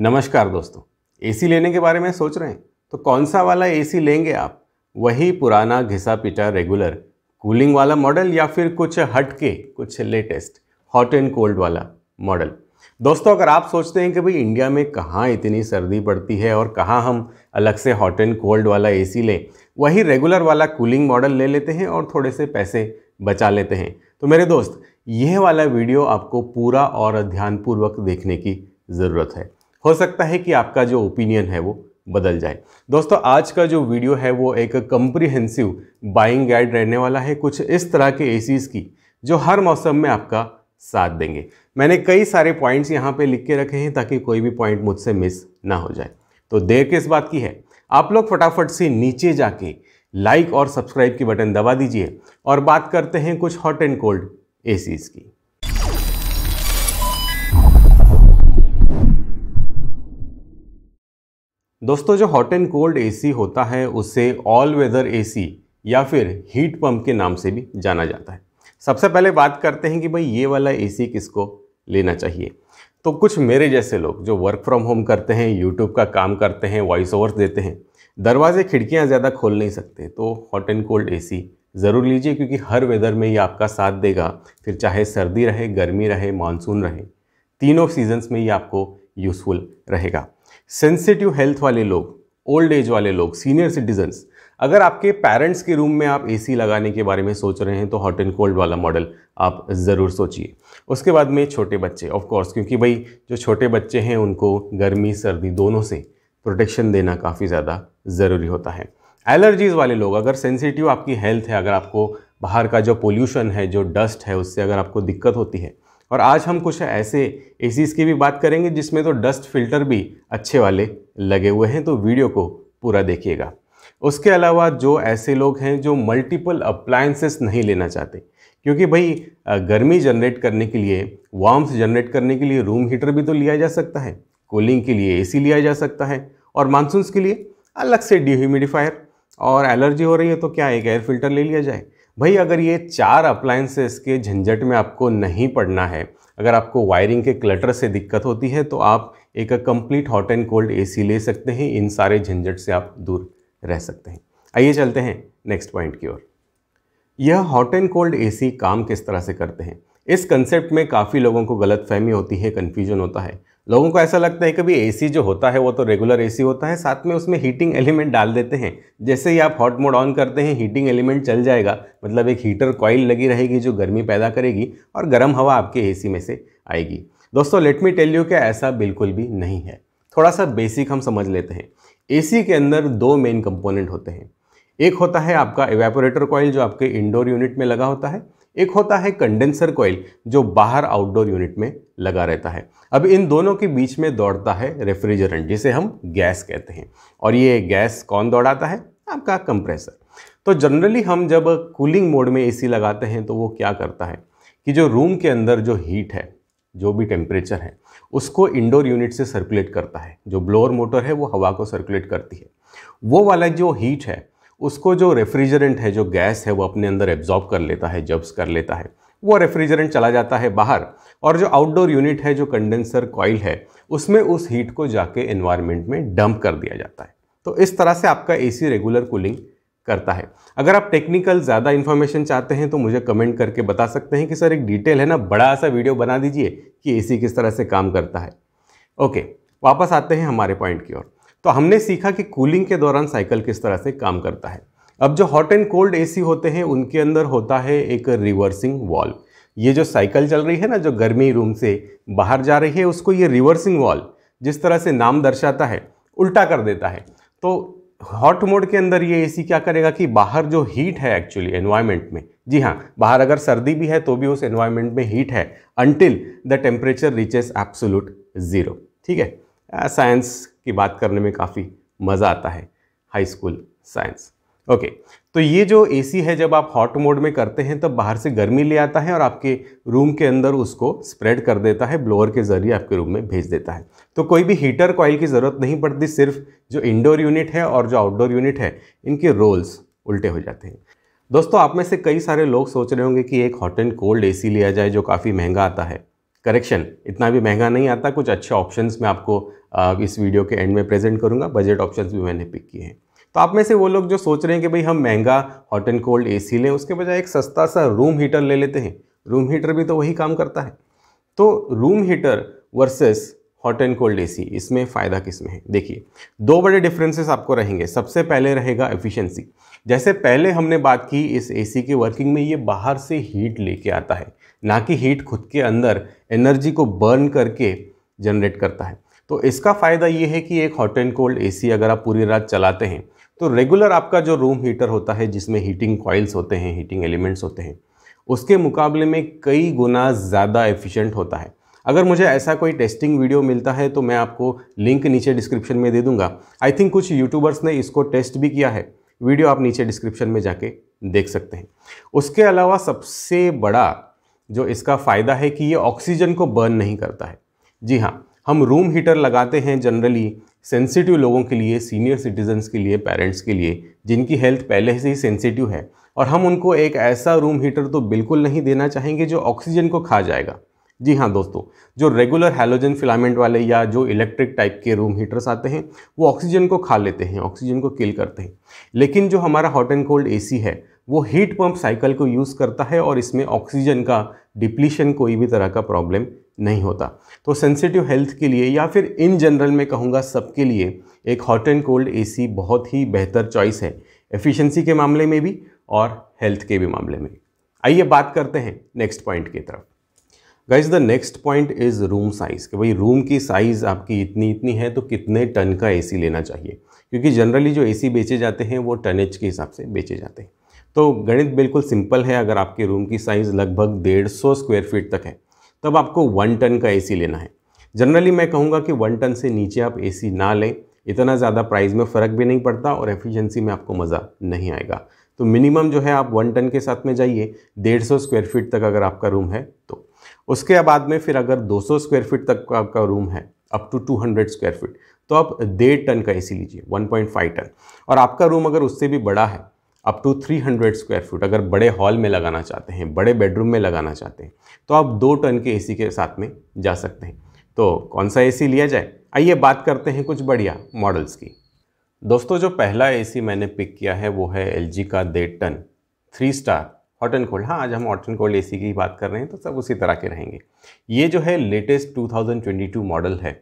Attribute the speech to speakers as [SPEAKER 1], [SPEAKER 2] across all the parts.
[SPEAKER 1] नमस्कार दोस्तों एसी लेने के बारे में सोच रहे हैं तो कौन सा वाला एसी लेंगे आप वही पुराना घिसा पिटा रेगुलर कूलिंग वाला मॉडल या फिर कुछ हटके कुछ लेटेस्ट हॉट एंड कोल्ड वाला मॉडल दोस्तों अगर आप सोचते हैं कि भाई इंडिया में कहाँ इतनी सर्दी पड़ती है और कहाँ हम अलग से हॉट एंड कोल्ड वाला ए लें वही रेगुलर वाला कूलिंग मॉडल ले लेते हैं और थोड़े से पैसे बचा लेते हैं तो मेरे दोस्त यह वाला वीडियो आपको पूरा और ध्यानपूर्वक देखने की ज़रूरत है हो सकता है कि आपका जो ओपिनियन है वो बदल जाए दोस्तों आज का जो वीडियो है वो एक कंप्रिहेंसिव बाइंग गाइड रहने वाला है कुछ इस तरह के एसीज़ की जो हर मौसम में आपका साथ देंगे मैंने कई सारे पॉइंट्स यहाँ पे लिख के रखे हैं ताकि कोई भी पॉइंट मुझसे मिस ना हो जाए तो देर किस बात की है आप लोग फटाफट से नीचे जाके लाइक और सब्सक्राइब की बटन दबा दीजिए और बात करते हैं कुछ हॉट एंड कोल्ड एसीज़ की दोस्तों जो हॉट एंड कोल्ड एसी होता है उसे ऑल वेदर एसी या फिर हीट पंप के नाम से भी जाना जाता है सबसे पहले बात करते हैं कि भाई ये वाला एसी किसको लेना चाहिए तो कुछ मेरे जैसे लोग जो वर्क फ्रॉम होम करते हैं यूट्यूब का काम करते हैं वॉइस ओवर देते हैं दरवाजे खिड़कियाँ ज़्यादा खोल नहीं सकते तो हॉट एंड कोल्ड ए ज़रूर लीजिए क्योंकि हर वेदर में ये आपका साथ देगा फिर चाहे सर्दी रहे गर्मी रहे मानसून रहे तीनों सीजन्स में ये आपको यूज़फुल रहेगा सेंसिटिव हेल्थ वाले लोग ओल्ड एज वाले लोग सीनियर सिटीजन्स अगर आपके पेरेंट्स के रूम में आप एसी लगाने के बारे में सोच रहे हैं तो हॉट एंड कोल्ड वाला मॉडल आप ज़रूर सोचिए उसके बाद में छोटे बच्चे ऑफ कोर्स क्योंकि भाई जो छोटे बच्चे हैं उनको गर्मी सर्दी दोनों से प्रोटेक्शन देना काफ़ी ज़्यादा ज़रूरी होता है एलर्जीज़ वाले लोग अगर सेंसिटिव आपकी हेल्थ है अगर आपको बाहर का जो पोल्यूशन है जो डस्ट है उससे अगर आपको दिक्कत होती है और आज हम कुछ ऐसे ए की भी बात करेंगे जिसमें तो डस्ट फिल्टर भी अच्छे वाले लगे हुए हैं तो वीडियो को पूरा देखिएगा उसके अलावा जो ऐसे लोग हैं जो मल्टीपल अप्लायंसेस नहीं लेना चाहते क्योंकि भाई गर्मी जनरेट करने के लिए वार्म्स जनरेट करने के लिए रूम हीटर भी तो लिया जा सकता है कूलिंग के लिए एसी लिया जा सकता है और मानसून के लिए अलग से डिह्यूमिडिफायर और एलर्जी हो रही है तो क्या एक एयर फिल्टर ले लिया जाए भाई अगर ये चार अप्लायंसेस के झंझट में आपको नहीं पड़ना है अगर आपको वायरिंग के क्लटर से दिक्कत होती है तो आप एक complete hot and cold AC ले सकते हैं इन सारे झंझट से आप दूर रह सकते हैं आइए चलते हैं नेक्स्ट पॉइंट की ओर यह हॉट एंड कोल्ड एसी काम किस तरह से करते हैं इस कंसेप्ट में काफ़ी लोगों को गलतफहमी होती है कन्फ्यूजन होता है लोगों को ऐसा लगता है कि एसी जो होता है वो तो रेगुलर एसी होता है साथ में उसमें हीटिंग एलिमेंट डाल देते हैं जैसे ही आप हॉट मोड ऑन करते हैं हीटिंग एलिमेंट चल जाएगा मतलब एक हीटर कॉइल लगी रहेगी जो गर्मी पैदा करेगी और गर्म हवा आपके एसी में से आएगी दोस्तों लेट मी टेल यू क्या ऐसा बिल्कुल भी नहीं है थोड़ा सा बेसिक हम समझ लेते हैं ए के अंदर दो मेन कंपोनेंट होते हैं एक होता है आपका एवेपोरेटर कॉइल जो आपके इंडोर यूनिट में लगा होता है एक होता है कंडेंसर कॉयल जो बाहर आउटडोर यूनिट में लगा रहता है अब इन दोनों के बीच में दौड़ता है रेफ्रिजरेंट जिसे हम गैस कहते हैं और ये गैस कौन दौड़ाता है आपका कंप्रेसर तो जनरली हम जब कूलिंग मोड में एसी लगाते हैं तो वो क्या करता है कि जो रूम के अंदर जो हीट है जो भी टेम्परेचर है उसको इंडोर यूनिट से सर्कुलेट करता है जो ब्लोअर मोटर है वो हवा को सर्कुलेट करती है वो वाला जो हीट है उसको जो रेफ्रिजरेंट है जो गैस है वो अपने अंदर एब्जॉर्ब कर लेता है जब्स कर लेता है वो रेफ्रिजरेंट चला जाता है बाहर और जो आउटडोर यूनिट है जो कंडेंसर कॉयल है उसमें उस हीट को जाके इन्वायरमेंट में डंप कर दिया जाता है तो इस तरह से आपका एसी रेगुलर कूलिंग करता है अगर आप टेक्निकल ज़्यादा इन्फॉर्मेशन चाहते हैं तो मुझे कमेंट करके बता सकते हैं कि सर एक डिटेल है ना बड़ा सा वीडियो बना दीजिए कि एसी किस तरह से काम करता है ओके वापस आते हैं हमारे पॉइंट की ओर तो हमने सीखा कि कूलिंग के दौरान साइकिल किस तरह से काम करता है अब जो हॉट एंड कोल्ड एसी होते हैं उनके अंदर होता है एक रिवर्सिंग वॉल्व ये जो साइकिल चल रही है ना जो गर्मी रूम से बाहर जा रही है उसको ये रिवर्सिंग वॉल्व जिस तरह से नाम दर्शाता है उल्टा कर देता है तो हॉट मोड के अंदर ये एसी क्या करेगा कि बाहर जो हीट है एक्चुअली एनवायरनमेंट में जी हाँ बाहर अगर सर्दी भी है तो भी उस एनवायरनमेंट में हीट है until the temperature reaches absolute zero ठीक है साइंस की बात करने में काफ़ी मज़ा आता है हाई स्कूल साइंस ओके तो ये जो एसी है जब आप हॉट मोड में करते हैं तब बाहर से गर्मी ले आता है और आपके रूम के अंदर उसको स्प्रेड कर देता है ब्लोअर के ज़रिए आपके रूम में भेज देता है तो कोई भी हीटर कॉइल की ज़रूरत नहीं पड़ती सिर्फ जो इंडोर यूनिट है और जो आउटडोर यूनिट है इनके रोल्स उल्टे हो जाते हैं दोस्तों आप में से कई सारे लोग सोच रहे होंगे कि एक हॉट एंड कोल्ड एसी लिया जाए जो काफ़ी महंगा आता है करेक्शन इतना भी महंगा नहीं आता कुछ अच्छे ऑप्शंस मैं आपको इस वीडियो के एंड में प्रेजेंट करूँगा बजट ऑप्शंस भी मैंने पिक किए हैं तो आप में से वो लोग जो सोच रहे हैं कि भाई हम महंगा हॉट एंड कोल्ड एसी लें उसके बजाय एक सस्ता सा रूम हीटर ले लेते हैं रूम हीटर भी तो वही काम करता है तो room heater versus hot and cold AC इसमें फ़ायदा किस में है देखिए दो बड़े डिफरेंसेस आपको रहेंगे सबसे पहले रहेगा एफिशिएंसी जैसे पहले हमने बात की इस ए के वर्किंग में ये बाहर से हीट लेके आता है ना कि हीट खुद के अंदर एनर्जी को बर्न करके जनरेट करता है तो इसका फ़ायदा ये है कि एक हॉट एंड कोल्ड एसी अगर आप पूरी रात चलाते हैं तो रेगुलर आपका जो रूम हीटर होता है जिसमें हीटिंग कॉइल्स होते हैं हीटिंग एलिमेंट्स होते हैं उसके मुकाबले में कई गुना ज़्यादा एफिशिएंट होता है अगर मुझे ऐसा कोई टेस्टिंग वीडियो मिलता है तो मैं आपको लिंक नीचे डिस्क्रिप्शन में दे दूंगा आई थिंक कुछ यूट्यूबर्स ने इसको टेस्ट भी किया है वीडियो आप नीचे डिस्क्रिप्शन में जाके देख सकते हैं उसके अलावा सबसे बड़ा जो इसका फ़ायदा है कि ये ऑक्सीजन को बर्न नहीं करता है जी हाँ हम रूम हीटर लगाते हैं जनरली सेंसिटिव लोगों के लिए सीनियर सिटीजन्स के लिए पेरेंट्स के लिए जिनकी हेल्थ पहले से ही सेंसिटिव है और हम उनको एक ऐसा रूम हीटर तो बिल्कुल नहीं देना चाहेंगे जो ऑक्सीजन को खा जाएगा जी हाँ दोस्तों जो रेगुलर हैलोजन फिलामेंट वाले या जो इलेक्ट्रिक टाइप के रूम हीटर्स आते हैं वो ऑक्सीजन को खा लेते हैं ऑक्सीजन को किल करते हैं लेकिन जो हमारा हॉट एंड कोल्ड एसी है वो हीट पंप साइकिल को यूज़ करता है और इसमें ऑक्सीजन का डिप्लीशन कोई भी तरह का प्रॉब्लम नहीं होता तो सेंसिटिव हेल्थ के लिए या फिर इन जनरल मैं कहूँगा सबके लिए एक हॉट एंड कोल्ड एसी बहुत ही बेहतर चॉइस है एफिशिएंसी के मामले में भी और हेल्थ के भी मामले में आइए बात करते हैं नेक्स्ट पॉइंट की तरफ guys the next point is room size कि भाई रूम की साइज़ आपकी इतनी इतनी है तो कितने टन का एसी लेना चाहिए क्योंकि जनरली जो एसी बेचे जाते हैं वो टनेज के हिसाब से बेचे जाते हैं तो गणित बिल्कुल सिंपल है अगर आपके रूम की साइज़ लगभग डेढ़ सौ स्क्वायर फीट तक है तब आपको वन टन का एसी लेना है जनरली मैं कहूँगा कि वन टन से नीचे आप एसी ना लें इतना ज़्यादा प्राइस में फ़र्क भी नहीं पड़ता और एफिशिएंसी में आपको मज़ा नहीं आएगा तो मिनिमम जो है आप वन टन के साथ में जाइए डेढ़ सौ स्क्वायर फीट तक अगर आपका रूम है तो उसके बाद में फिर अगर 200 स्क्वायर फीट तक का आपका रूम है अप टू 200 स्क्वायर फीट तो आप डेढ़ टन का एसी लीजिए 1.5 टन और आपका रूम अगर उससे भी बड़ा है अप टू 300 स्क्वायर फीट अगर बड़े हॉल में लगाना चाहते हैं बड़े बेडरूम में लगाना चाहते हैं तो आप दो टन के एसी के साथ में जा सकते हैं तो कौन सा एसी लिया जाए आइए बात करते हैं कुछ बढ़िया मॉडल्स की दोस्तों जो पहला एसी मैंने पिक किया है वो है एल का डेढ़ ton three star hot and cold हाँ आज हम हॉट एंड कोल्ड ए की बात कर रहे हैं तो सब उसी तरह के रहेंगे ये जो है लेटेस्ट टू मॉडल है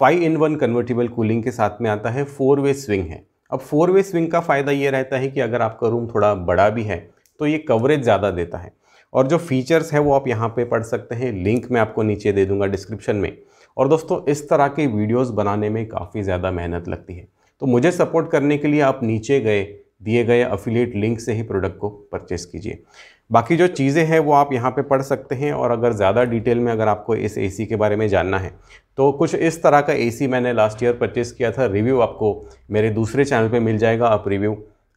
[SPEAKER 1] five in one convertible cooling के साथ में आता है फोर वे स्विंग है अब फोर वे स्विंग का फ़ायदा ये रहता है कि अगर आपका रूम थोड़ा बड़ा भी है तो ये कवरेज ज़्यादा देता है और जो फीचर्स हैं वो आप यहाँ पे पढ़ सकते हैं लिंक मैं आपको नीचे दे दूंगा डिस्क्रिप्शन में और दोस्तों इस तरह के वीडियोस बनाने में काफ़ी ज़्यादा मेहनत लगती है तो मुझे सपोर्ट करने के लिए आप नीचे गए दिए गए अफिलिएट लिंक से ही प्रोडक्ट को परचेस कीजिए बाकी जो चीज़ें हैं वो आप यहाँ पे पढ़ सकते हैं और अगर ज़्यादा डिटेल में अगर आपको इस एसी के बारे में जानना है तो कुछ इस तरह का एसी मैंने लास्ट ईयर परचेस किया था रिव्यू आपको मेरे दूसरे चैनल पे मिल जाएगा आप रिव्यू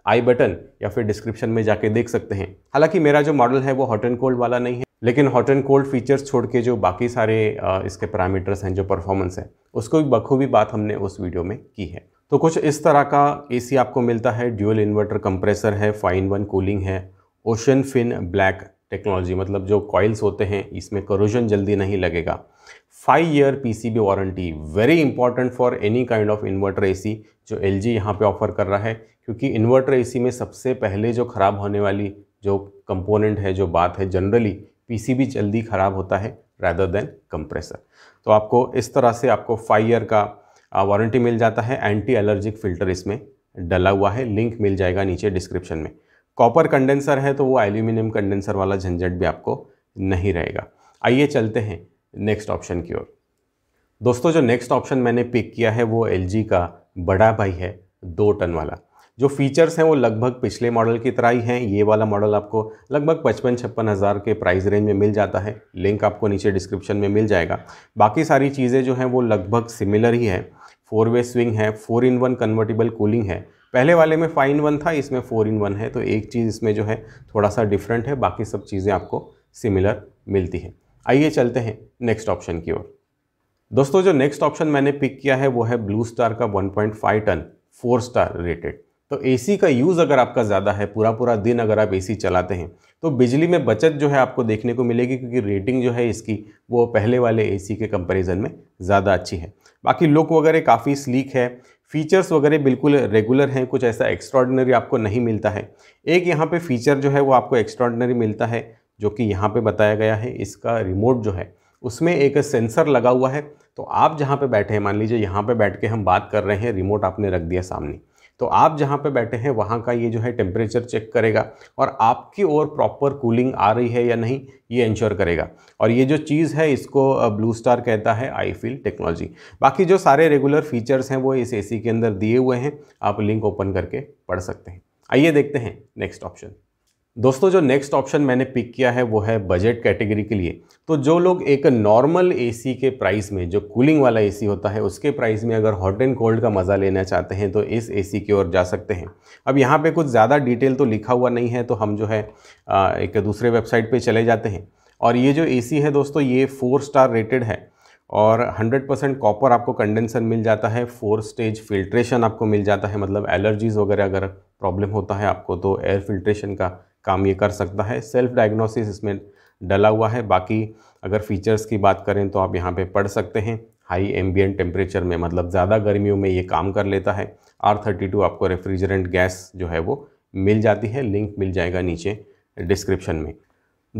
[SPEAKER 1] आई बटन या फिर डिस्क्रिप्शन में जाके देख सकते हैं हालांकि मेरा जो मॉडल है वो हॉट एंड कोल्ड वाला नहीं है लेकिन हॉट एंड कोल्ड फीचर्स छोड़ के जो बाकी सारे इसके पैरामीटर्स हैं जो परफॉर्मेंस है उसको भी बखूबी बात हमने उस वीडियो में की है तो कुछ इस तरह का एसी आपको मिलता है ड्यूअल इन्वर्टर कंप्रेसर है फाइन वन कूलिंग है ओशन फिन ब्लैक टेक्नोलॉजी मतलब जो कॉइल्स होते हैं इसमें करोजन जल्दी नहीं लगेगा five year PCB warranty very important for any kind of inverter AC जो एल जी यहाँ पर ऑफर कर रहा है क्योंकि इन्वर्टर एसी में सबसे पहले जो ख़राब होने वाली जो कंपोनेंट है जो बात है जनरली पीसीबी जल्दी ख़राब होता है रैदर देन कंप्रेसर तो आपको इस तरह से आपको फाइव ईयर का वारंटी मिल जाता है एंटी एलर्जिक फिल्टर इसमें डला हुआ है लिंक मिल जाएगा नीचे डिस्क्रिप्शन में कॉपर कंडेंसर है तो वो एल्यूमिनियम कंडेंसर वाला झंझट भी आपको नहीं रहेगा आइए चलते हैं नेक्स्ट ऑप्शन की ओर दोस्तों जो नेक्स्ट ऑप्शन मैंने पिक किया है वो एल का बड़ा भाई है दो टन वाला जो फीचर्स हैं वो लगभग पिछले मॉडल की तरह ही हैं ये वाला मॉडल आपको लगभग पचपन छप्पन हज़ार के प्राइस रेंज में मिल जाता है लिंक आपको नीचे डिस्क्रिप्शन में मिल जाएगा बाकी सारी चीज़ें जो हैं वो लगभग सिमिलर ही हैं फोर वे स्विंग है four in one convertible cooling है पहले वाले में फाइन वन था इसमें फोर इन वन है तो एक चीज़ इसमें जो है थोड़ा सा डिफरेंट है बाकी सब चीज़ें आपको सिमिलर मिलती हैं आइए चलते हैं नेक्स्ट ऑप्शन की ओर दोस्तों जो नेक्स्ट ऑप्शन मैंने पिक किया है वो है ब्लू स्टार का 1.5 टन फोर स्टार रेटेड तो एसी का यूज़ अगर आपका ज़्यादा है पूरा पूरा दिन अगर आप एसी चलाते हैं तो बिजली में बचत जो है आपको देखने को मिलेगी क्योंकि रेटिंग जो है इसकी वो पहले वाले एसी के कंपैरिजन में ज़्यादा अच्छी है बाकी लुक वगैरह काफ़ी स्लीक है फीचर्स वगैरह बिल्कुल रेगुलर हैं कुछ ऐसा एक्स्ट्रॉडनरी आपको नहीं मिलता है एक यहाँ पे फीचर जो है वो आपको एक्स्ट्रॉडनरी मिलता है जो कि यहाँ पे बताया गया है इसका रिमोट जो है उसमें एक सेंसर लगा हुआ है तो आप जहाँ पे बैठे हैं मान लीजिए यहाँ पे बैठ के हम बात कर रहे हैं रिमोट आपने रख दिया सामने तो आप जहाँ पे बैठे हैं वहाँ का ये जो है टेम्परेचर चेक करेगा और आपकी ओर प्रॉपर कूलिंग आ रही है या नहीं ये इंश्योर करेगा और ये जो चीज़ है इसको ब्लू स्टार कहता है आई फील टेक्नोलॉजी बाकी जो सारे रेगुलर फीचर्स हैं वो इस ए के अंदर दिए हुए हैं आप लिंक ओपन करके पढ़ सकते हैं आइए देखते हैं नेक्स्ट ऑप्शन दोस्तों जो नेक्स्ट ऑप्शन मैंने पिक किया है वो है बजट कैटेगरी के लिए तो जो लोग एक नॉर्मल एसी के प्राइस में जो कूलिंग वाला एसी होता है उसके प्राइस में अगर हॉट एंड कोल्ड का मज़ा लेना चाहते हैं तो इस एसी की ओर जा सकते हैं अब यहाँ पे कुछ ज़्यादा डिटेल तो लिखा हुआ नहीं है तो हम जो है एक दूसरे वेबसाइट पर चले जाते हैं और ये जो ए है दोस्तों ये फोर स्टार रेटेड है और 100% परसेंट कॉपर आपको कंडेंसर मिल जाता है फोर स्टेज फिल्ट्रेशन आपको मिल जाता है मतलब एलर्जीज़ वगैरह अगर प्रॉब्लम होता है आपको तो एयर फिल्ट्रेशन का काम ये कर सकता है सेल्फ डायग्नोसिस इसमें डला हुआ है बाकी अगर फीचर्स की बात करें तो आप यहाँ पे पढ़ सकते हैं हाई एम्बियन टेम्परेचर में मतलब ज़्यादा गर्मियों में ये काम कर लेता है आर थर्टी टू आपको रेफ्रिजरेंट गैस जो है वो मिल जाती है लिंक मिल जाएगा नीचे डिस्क्रिप्शन में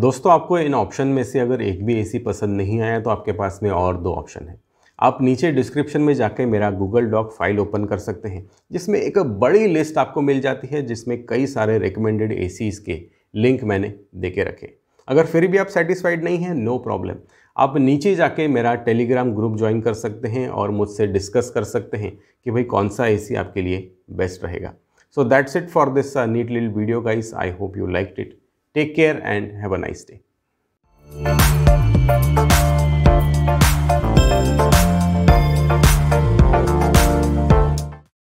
[SPEAKER 1] दोस्तों आपको इन ऑप्शन में से अगर एक भी ए पसंद नहीं आया तो आपके पास में और दो ऑप्शन है आप नीचे डिस्क्रिप्शन में जाके मेरा गूगल डॉक फाइल ओपन कर सकते हैं जिसमें एक बड़ी लिस्ट आपको मिल जाती है जिसमें कई सारे रिकमेंडेड ए के लिंक मैंने दे के रखे अगर फिर भी आप सेटिस्फाइड नहीं हैं नो प्रॉब्लम आप नीचे जाके मेरा टेलीग्राम ग्रुप ज्वाइन कर सकते हैं और मुझसे डिस्कस कर सकते हैं कि भाई कौन सा ए आपके लिए बेस्ट रहेगा so that's it for this neat lil video guys I hope you like it take care and have a nice day